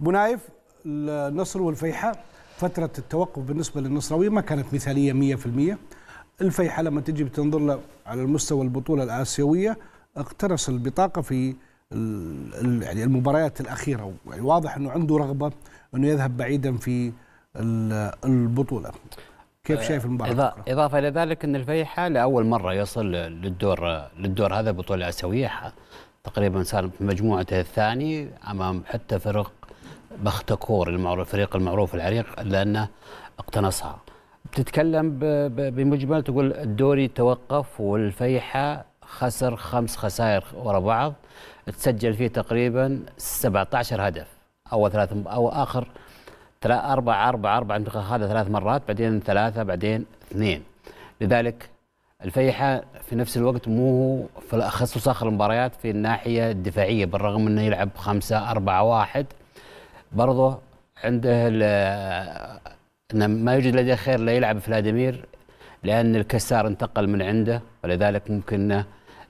بنايف النصر والفيحة فترة التوقف بالنسبة للنصراوية ما كانت مثالية 100% الفيحة لما تجي بتنظر له على المستوى البطولة الآسيوية اقترس البطاقة في يعني المباريات الأخيرة يعني واضح أنه عنده رغبة أنه يذهب بعيدا في البطولة كيف آه، شايف المباراة؟ إضافة, إلى ذلك أن الفيحة لأول مرة يصل للدور للدور هذا البطولة الآسيوية تقريبا صار في مجموعته الثاني أمام حتى فرق بختكور المعروف الفريق المعروف العريق لأنه اقتنصها بتتكلم بمجمل تقول الدوري توقف والفيحة خسر خمس خسائر ورا بعض تسجل فيه تقريبا 17 هدف أول ثلاث أو آخر أربع أربع أربع هذا ثلاث مرات بعدين ثلاثة بعدين اثنين لذلك الفيحة في نفس الوقت مو في الأخص آخر المباريات في الناحية الدفاعية بالرغم أنه يلعب خمسة أربعة واحد برضه عنده انه ما يوجد لديه خير لا يلعب فلاديمير لان الكسار انتقل من عنده ولذلك ممكن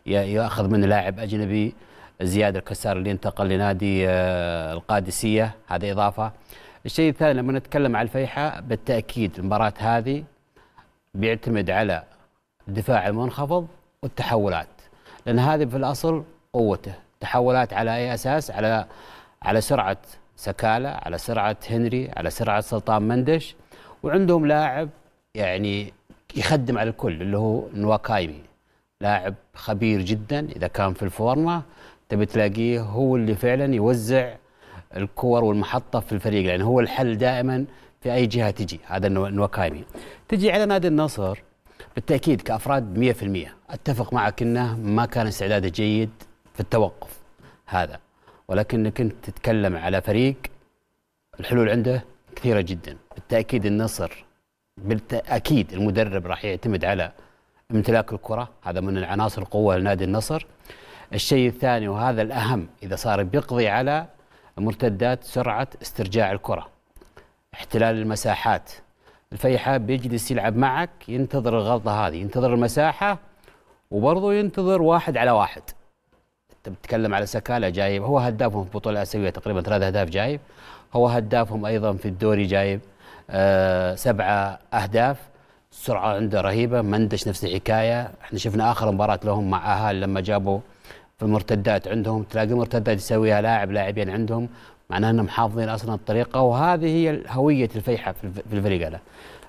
ياخذ من لاعب اجنبي زياد الكسار اللي انتقل لنادي آه، القادسيه هذا اضافه الشيء الثاني لما نتكلم على الفيحاء بالتاكيد المباراه هذه بيعتمد على الدفاع المنخفض والتحولات لان هذه في الاصل قوته تحولات على اي اساس على على سرعه سكالة على سرعة هنري على سرعة سلطان مندش وعندهم لاعب يعني يخدم على الكل اللي هو نواكايمي لاعب خبير جدا إذا كان في الفورمة تبي تلاقيه هو اللي فعلا يوزع الكور والمحطة في الفريق يعني هو الحل دائما في أي جهة تجي هذا نواكايمي تجي على نادي النصر بالتأكيد كأفراد 100% أتفق معك أنه ما كان استعداده جيد في التوقف هذا ولكنك انت تتكلم على فريق الحلول عنده كثيره جدا بالتاكيد النصر بالتاكيد المدرب راح يعتمد على امتلاك الكره هذا من عناصر القوه لنادي النصر الشيء الثاني وهذا الاهم اذا صار بيقضي على مرتدات سرعه استرجاع الكره احتلال المساحات الفيحاء بيجلس يلعب معك ينتظر الغلطه هذه ينتظر المساحه وبرضه ينتظر واحد على واحد انت بتتكلم على سكالة جايب هو هدافهم في البطولة الآسيوية تقريبا ثلاث أهداف جايب هو هدافهم أيضا في الدوري جايب آه، سبعة أهداف سرعة عنده رهيبة مندش نفس الحكاية احنا شفنا آخر مباراة لهم مع أهال لما جابوا في المرتدات عندهم تلاقي مرتدات يسويها لاعب لاعبين عندهم معناه انهم حافظين اصلا الطريقه وهذه هي هويه الفيحة في الفريق هذا